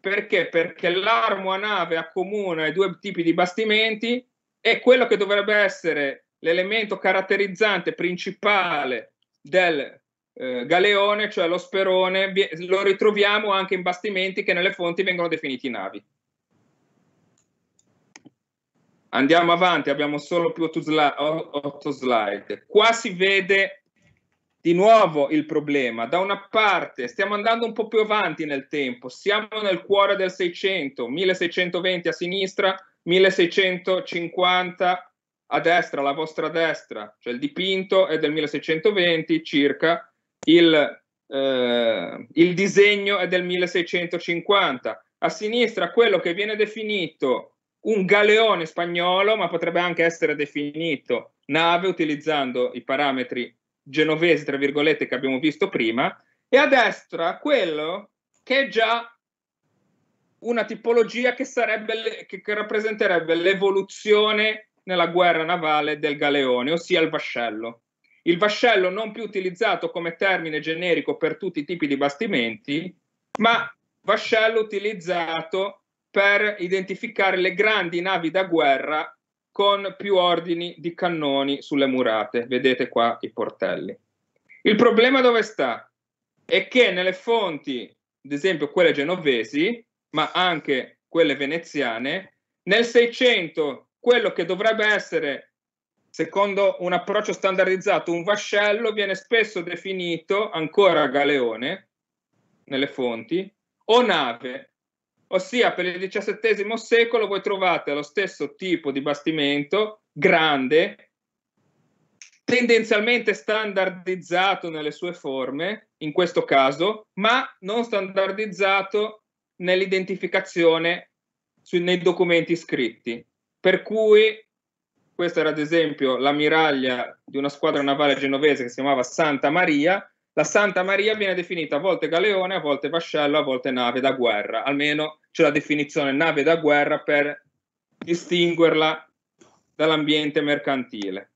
Perché? Perché l'armo a nave accomuna i due tipi di bastimenti è quello che dovrebbe essere l'elemento caratterizzante principale del eh, galeone, cioè lo sperone, lo ritroviamo anche in bastimenti che nelle fonti vengono definiti navi. Andiamo avanti, abbiamo solo più otto slide. Qua si vede di nuovo il problema. Da una parte stiamo andando un po' più avanti nel tempo, siamo nel cuore del 600, 1620 a sinistra, 1650 a destra, la vostra destra, cioè il dipinto è del 1620 circa, il, eh, il disegno è del 1650. A sinistra quello che viene definito un galeone spagnolo, ma potrebbe anche essere definito nave utilizzando i parametri genovesi, tra virgolette, che abbiamo visto prima, e a destra quello che è già una tipologia che, sarebbe, che, che rappresenterebbe l'evoluzione nella guerra navale del galeone, ossia il vascello. Il vascello non più utilizzato come termine generico per tutti i tipi di bastimenti, ma vascello utilizzato per identificare le grandi navi da guerra con più ordini di cannoni sulle murate. Vedete qua i portelli. Il problema dove sta? È che nelle fonti, ad esempio quelle genovesi, ma anche quelle veneziane. Nel 600 quello che dovrebbe essere, secondo un approccio standardizzato, un vascello viene spesso definito ancora galeone nelle fonti o nave, ossia per il XVII secolo voi trovate lo stesso tipo di bastimento grande, tendenzialmente standardizzato nelle sue forme, in questo caso, ma non standardizzato nell'identificazione su, nei documenti scritti. Per cui questo era ad esempio l'ammiraglia di una squadra navale genovese che si chiamava Santa Maria. La Santa Maria viene definita a volte galeone, a volte vascello, a volte nave da guerra. Almeno c'è la definizione nave da guerra per distinguerla dall'ambiente mercantile.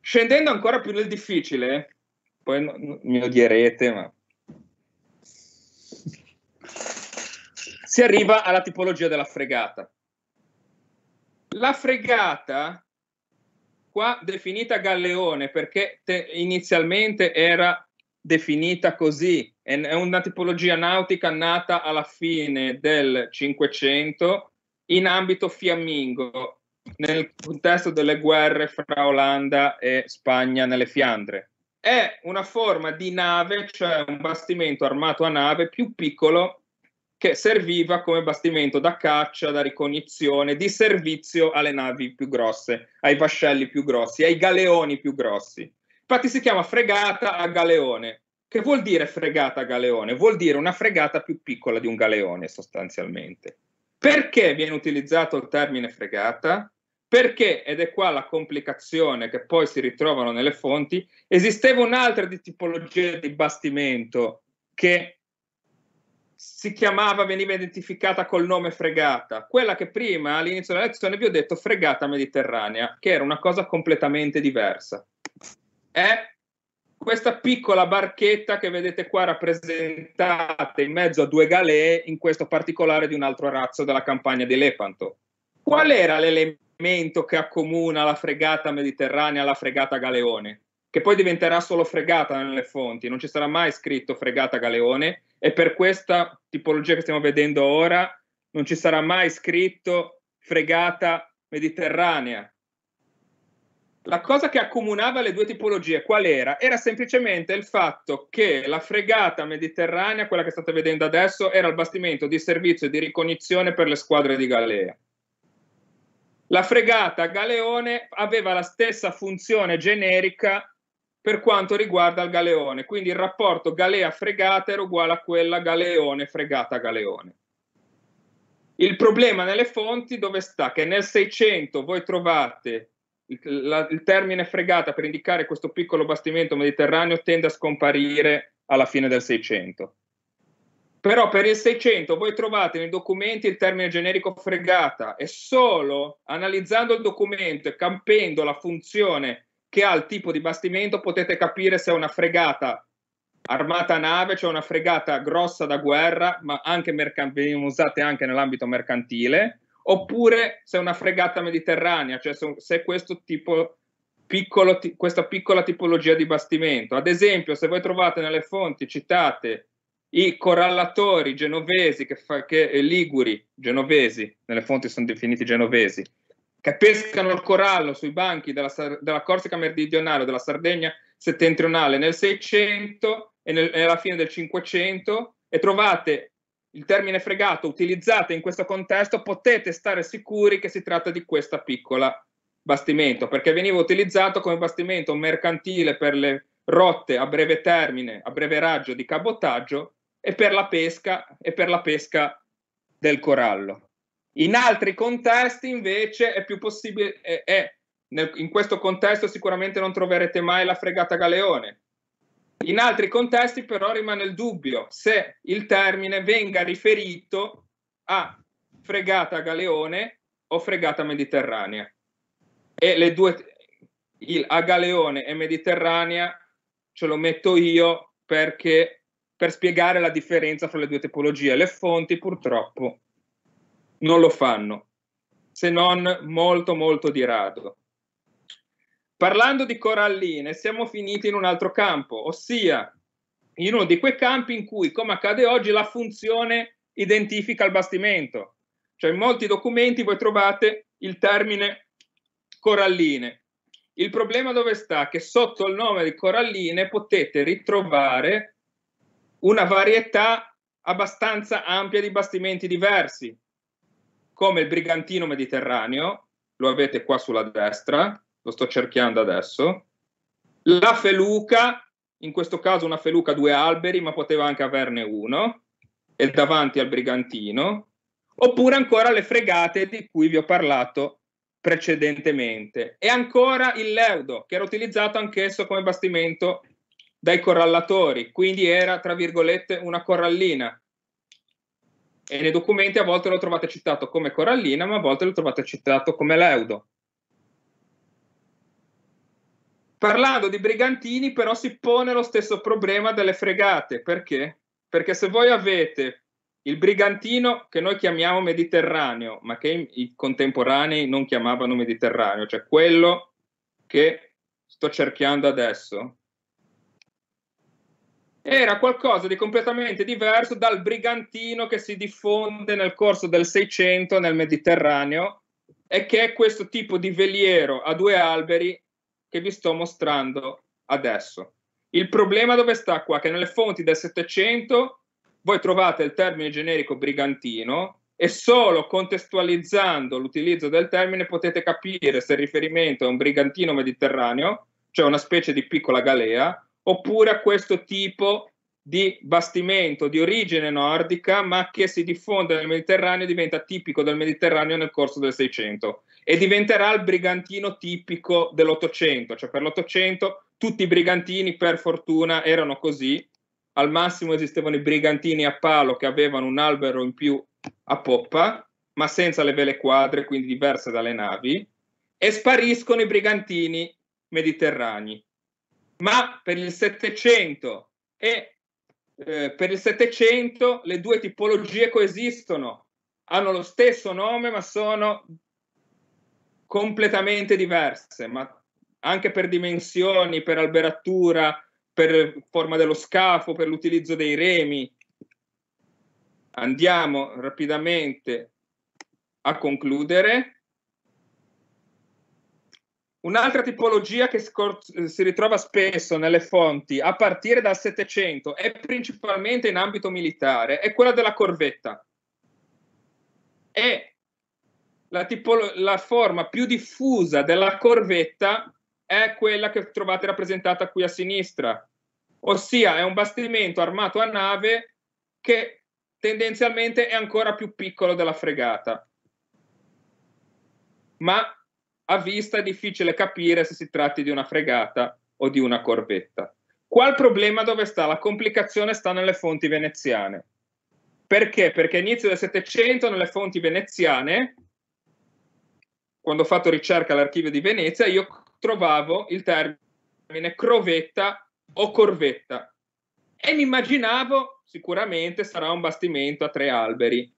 Scendendo ancora più nel difficile, poi mi odierete, ma si arriva alla tipologia della fregata. La fregata, qua definita galleone perché te, inizialmente era definita così, è una tipologia nautica nata alla fine del Cinquecento in ambito fiammingo, nel contesto delle guerre fra Olanda e Spagna nelle Fiandre. È una forma di nave, cioè un bastimento armato a nave più piccolo che serviva come bastimento da caccia, da ricognizione, di servizio alle navi più grosse, ai vascelli più grossi, ai galeoni più grossi. Infatti si chiama fregata a galeone. Che vuol dire fregata a galeone? Vuol dire una fregata più piccola di un galeone sostanzialmente. Perché viene utilizzato il termine fregata? Perché, ed è qua la complicazione che poi si ritrovano nelle fonti, esisteva un'altra di tipologia di bastimento che si chiamava, veniva identificata col nome fregata, quella che prima all'inizio della lezione vi ho detto fregata mediterranea, che era una cosa completamente diversa. È questa piccola barchetta che vedete qua rappresentata in mezzo a due galee, in questo particolare di un altro razzo della campagna di Lepanto. Qual era l'elemento che accomuna la fregata mediterranea alla fregata galeone? Che poi diventerà solo fregata nelle fonti, non ci sarà mai scritto fregata galeone, e per questa tipologia che stiamo vedendo ora non ci sarà mai scritto fregata mediterranea. La cosa che accomunava le due tipologie qual era? Era semplicemente il fatto che la fregata mediterranea, quella che state vedendo adesso, era il bastimento di servizio e di ricognizione per le squadre di galea. La fregata galeone aveva la stessa funzione generica per quanto riguarda il galeone. Quindi il rapporto galea-fregata era uguale a quella galeone-fregata-galeone. Il problema nelle fonti dove sta? Che nel 600 voi trovate il, la, il termine fregata per indicare questo piccolo bastimento mediterraneo tende a scomparire alla fine del 600. Però per il 600 voi trovate nei documenti il termine generico fregata e solo analizzando il documento e campendo la funzione che ha il tipo di bastimento potete capire se è una fregata armata nave, cioè una fregata grossa da guerra, ma anche merc- venivano usate anche nell'ambito mercantile, oppure se è una fregata mediterranea, cioè se è questo tipo Piccolo, questa piccola tipologia di bastimento. Ad esempio, se voi trovate nelle fonti citate i corallatori genovesi, che fa, che, eh, liguri genovesi, nelle fonti sono definiti genovesi, che pescano il corallo sui banchi della, della Corsica meridionale della Sardegna settentrionale nel 600 e nel, nella fine del 500 e trovate il termine fregato utilizzato in questo contesto, potete stare sicuri che si tratta di questa piccola bastimento, perché veniva utilizzato come bastimento mercantile per le rotte a breve termine, a breve raggio di cabotaggio e per la pesca e per la pesca del corallo. In altri contesti invece è più possibile, è, è, nel, in questo contesto sicuramente non troverete mai la fregata galeone. In altri contesti però rimane il dubbio se il termine venga riferito a fregata galeone o fregata mediterranea. E le due, il, a galeone e mediterranea ce lo metto io perché per spiegare la differenza fra le due tipologie. Le fonti purtroppo non lo fanno, se non molto molto di rado. Parlando di coralline, siamo finiti in un altro campo, ossia in uno di quei campi in cui, come accade oggi, la funzione identifica il bastimento. Cioè in molti documenti voi trovate il termine coralline. Il problema dove sta? Che sotto il nome di coralline potete ritrovare una varietà abbastanza ampia di bastimenti diversi, come il brigantino mediterraneo, lo avete qua sulla destra, lo sto cerchiando adesso, la feluca, in questo caso una feluca a due alberi, ma poteva anche averne uno, e davanti al brigantino, oppure ancora le fregate di cui vi ho parlato precedentemente, e ancora il leudo, che era utilizzato anch'esso come bastimento dai corallatori, quindi era, tra virgolette, una corallina e nei documenti a volte lo trovate citato come corallina, ma a volte lo trovate citato come leudo. Parlando di brigantini, però, si pone lo stesso problema delle fregate. Perché? Perché se voi avete il brigantino che noi chiamiamo Mediterraneo, ma che i contemporanei non chiamavano Mediterraneo, cioè quello che sto cerchiando adesso, era qualcosa di completamente diverso dal brigantino che si diffonde nel corso del Seicento nel Mediterraneo e che è questo tipo di veliero a due alberi che vi sto mostrando adesso. Il problema dove sta qua? Che nelle fonti del Settecento voi trovate il termine generico brigantino e solo contestualizzando l'utilizzo del termine potete capire se il riferimento è un brigantino mediterraneo, cioè una specie di piccola galea, oppure a questo tipo di bastimento di origine nordica ma che si diffonde nel Mediterraneo e diventa tipico del Mediterraneo nel corso del Seicento e diventerà il brigantino tipico dell'Ottocento, cioè per l'Ottocento tutti i brigantini per fortuna erano così, al massimo esistevano i brigantini a palo che avevano un albero in più a poppa, ma senza le vele quadre, quindi diverse dalle navi, e spariscono i brigantini mediterranei ma per il 700 e eh, per il 700 le due tipologie coesistono, hanno lo stesso nome ma sono completamente diverse, ma anche per dimensioni, per alberatura, per forma dello scafo, per l'utilizzo dei remi. Andiamo rapidamente a concludere. Un'altra tipologia che eh, si ritrova spesso nelle fonti a partire dal Settecento e principalmente in ambito militare è quella della corvetta. E la, tipolo- la forma più diffusa della corvetta è quella che trovate rappresentata qui a sinistra, ossia è un bastimento armato a nave che tendenzialmente è ancora più piccolo della fregata. Ma a vista è difficile capire se si tratti di una fregata o di una corvetta. Qual problema dove sta? La complicazione sta nelle fonti veneziane. Perché? Perché all'inizio del Settecento nelle fonti veneziane, quando ho fatto ricerca all'archivio di Venezia, io trovavo il termine crovetta o corvetta e mi immaginavo sicuramente sarà un bastimento a tre alberi,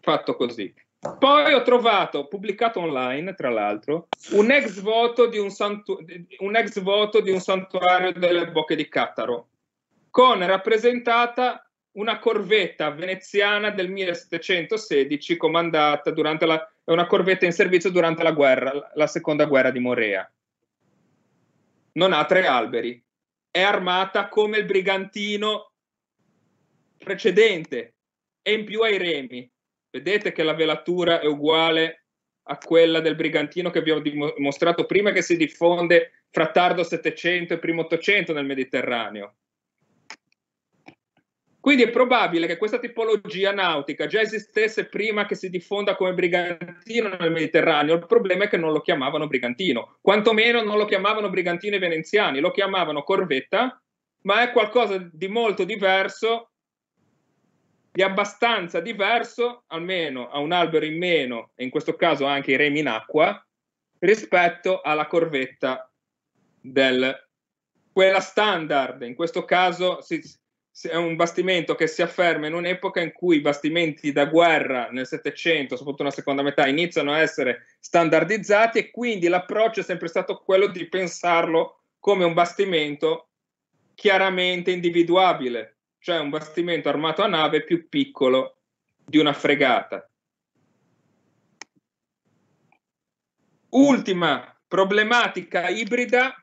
fatto così. Poi ho trovato, pubblicato online tra l'altro, un ex voto di un, santu- un ex voto di un santuario delle bocche di Cattaro, con rappresentata una corvetta veneziana del 1716 comandata durante la, una corvetta in servizio durante la guerra, la seconda guerra di Morea. Non ha tre alberi, è armata come il brigantino precedente e in più ha i remi. Vedete che la velatura è uguale a quella del brigantino che vi ho dimostrato prima che si diffonde fra tardo 700 e primo 800 nel Mediterraneo. Quindi è probabile che questa tipologia nautica già esistesse prima che si diffonda come brigantino nel Mediterraneo. Il problema è che non lo chiamavano brigantino, quantomeno non lo chiamavano brigantino i veneziani, lo chiamavano corvetta, ma è qualcosa di molto diverso di abbastanza diverso, almeno a un albero in meno, e in questo caso anche i remi in acqua, rispetto alla corvetta del quella standard. In questo caso si, si, è un bastimento che si afferma in un'epoca in cui i bastimenti da guerra nel Settecento, soprattutto nella seconda metà, iniziano a essere standardizzati e quindi l'approccio è sempre stato quello di pensarlo come un bastimento chiaramente individuabile, cioè un bastimento armato a nave più piccolo di una fregata. Ultima problematica ibrida,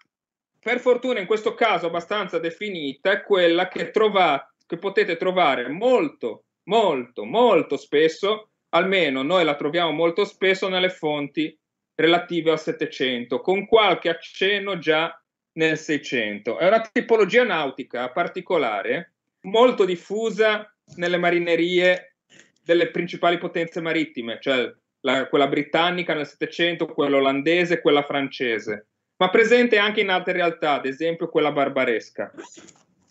per fortuna in questo caso abbastanza definita, è quella che, trovate, che potete trovare molto, molto, molto spesso, almeno noi la troviamo molto spesso nelle fonti relative al Settecento, con qualche accenno già nel Seicento. È una tipologia nautica particolare molto diffusa nelle marinerie delle principali potenze marittime, cioè la, quella britannica nel Settecento, quella olandese e quella francese, ma presente anche in altre realtà, ad esempio quella barbaresca.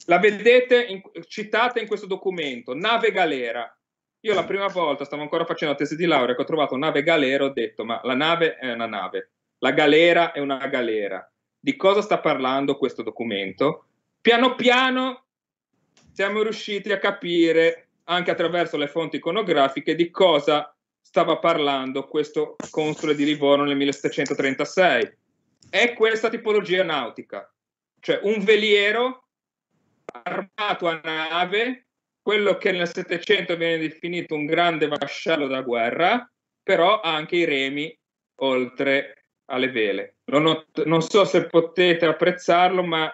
La vedete in, citata in questo documento, nave galera. Io la prima volta stavo ancora facendo la tesi di laurea che ho trovato nave galera, ho detto ma la nave è una nave, la galera è una galera. Di cosa sta parlando questo documento? Piano piano siamo riusciti a capire anche attraverso le fonti iconografiche di cosa stava parlando questo console di Livorno nel 1736. È questa tipologia nautica, cioè un veliero armato a nave, quello che nel Settecento viene definito un grande vascello da guerra, però anche i remi oltre alle vele. Non, ho, non so se potete apprezzarlo, ma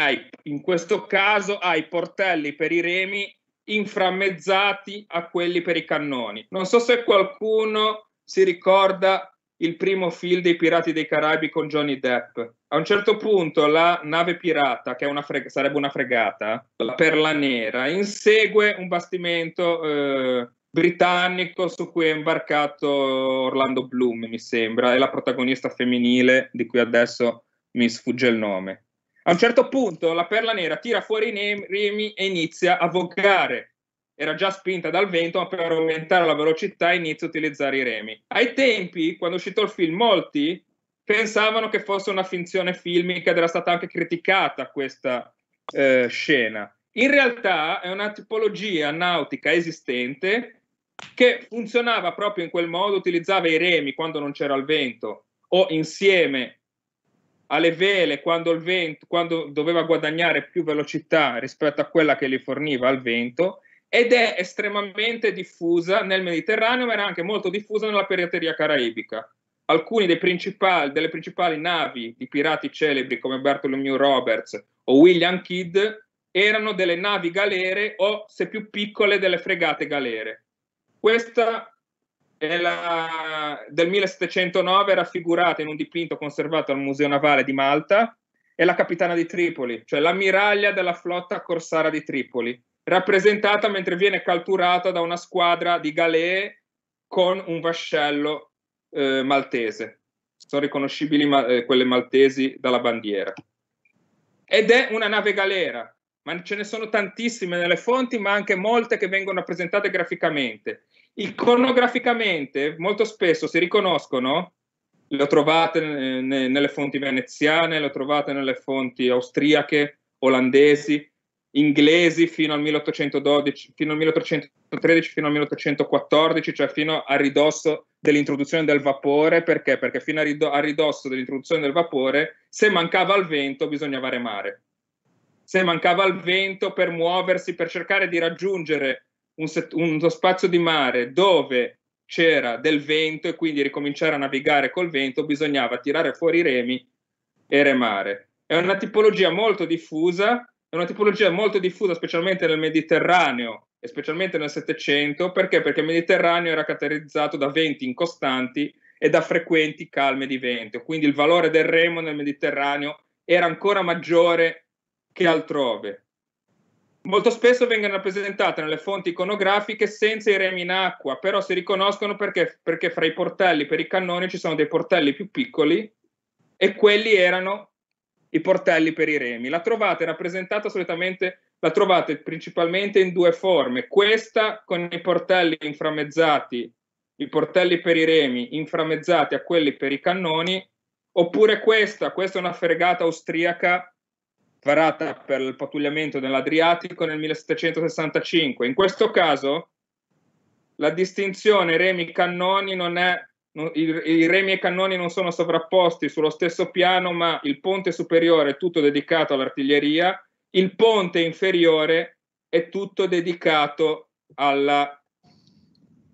hai, in questo caso hai portelli per i remi inframmezzati a quelli per i cannoni. Non so se qualcuno si ricorda il primo film dei Pirati dei Caraibi con Johnny Depp. A un certo punto la nave pirata, che una freg- sarebbe una fregata, la Perla Nera, insegue un bastimento eh, britannico su cui è imbarcato Orlando Bloom, mi sembra, è la protagonista femminile di cui adesso mi sfugge il nome. A un certo punto la perla nera tira fuori i remi e inizia a vogare. Era già spinta dal vento, ma per aumentare la velocità inizia a utilizzare i remi. Ai tempi, quando è uscito il film, molti pensavano che fosse una finzione filmica ed era stata anche criticata questa eh, scena. In realtà è una tipologia nautica esistente che funzionava proprio in quel modo, utilizzava i remi quando non c'era il vento o insieme alle vele quando, il vento, quando doveva guadagnare più velocità rispetto a quella che gli forniva il vento ed è estremamente diffusa nel Mediterraneo ma era anche molto diffusa nella periferia caraibica. Alcuni dei principali, delle principali navi di pirati celebri come Bartholomew Roberts o William Kidd erano delle navi galere o se più piccole delle fregate galere. Questa nella, del 1709 raffigurata in un dipinto conservato al Museo Navale di Malta, è la capitana di Tripoli, cioè l'ammiraglia della flotta corsara di Tripoli, rappresentata mentre viene catturata da una squadra di galee con un vascello eh, maltese. Sono riconoscibili ma- eh, quelle maltesi dalla bandiera. Ed è una nave galera, ma ce ne sono tantissime nelle fonti, ma anche molte che vengono rappresentate graficamente iconograficamente molto spesso si riconoscono, le trovate nelle fonti veneziane, le trovate nelle fonti austriache, olandesi, inglesi fino al 1812, fino al 1813, fino al 1814, cioè fino a ridosso dell'introduzione del vapore, perché? Perché fino a ridosso dell'introduzione del vapore, se mancava il vento bisognava remare. Se mancava il vento per muoversi, per cercare di raggiungere un set, uno spazio di mare dove c'era del vento e quindi ricominciare a navigare col vento bisognava tirare fuori i remi e remare. È una tipologia molto diffusa, è una tipologia molto diffusa specialmente nel Mediterraneo e specialmente nel Settecento, perché? Perché il Mediterraneo era caratterizzato da venti incostanti e da frequenti calme di vento, quindi il valore del remo nel Mediterraneo era ancora maggiore che altrove. Molto spesso vengono rappresentate nelle fonti iconografiche senza i remi in acqua, però si riconoscono perché, perché fra i portelli per i cannoni ci sono dei portelli più piccoli e quelli erano i portelli per i remi. La trovate rappresentata solitamente, la trovate principalmente in due forme, questa con i portelli inframmezzati, i portelli per i remi inframmezzati a quelli per i cannoni, oppure questa, questa è una fregata austriaca varata per il pattugliamento nell'Adriatico nel 1765. In questo caso la distinzione remi-cannoni non è i, remi e cannoni non sono sovrapposti sullo stesso piano, ma il ponte superiore è tutto dedicato all'artiglieria, il ponte inferiore è tutto dedicato alla,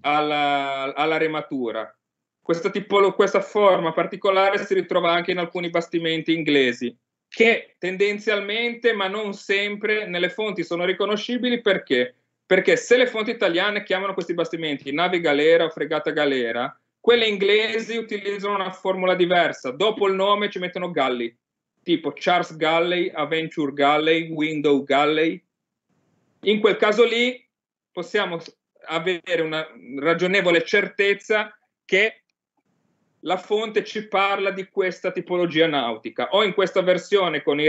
alla, alla rematura. Questa, tipo, questa forma particolare si ritrova anche in alcuni bastimenti inglesi che tendenzialmente, ma non sempre, nelle fonti sono riconoscibili perché? Perché se le fonti italiane chiamano questi bastimenti nave galera o fregata galera, quelle inglesi utilizzano una formula diversa. Dopo il nome ci mettono galli, tipo Charles Galley, Adventure Galley, Window Galley. In quel caso lì possiamo avere una ragionevole certezza che la fonte ci parla di questa tipologia nautica o in questa versione con i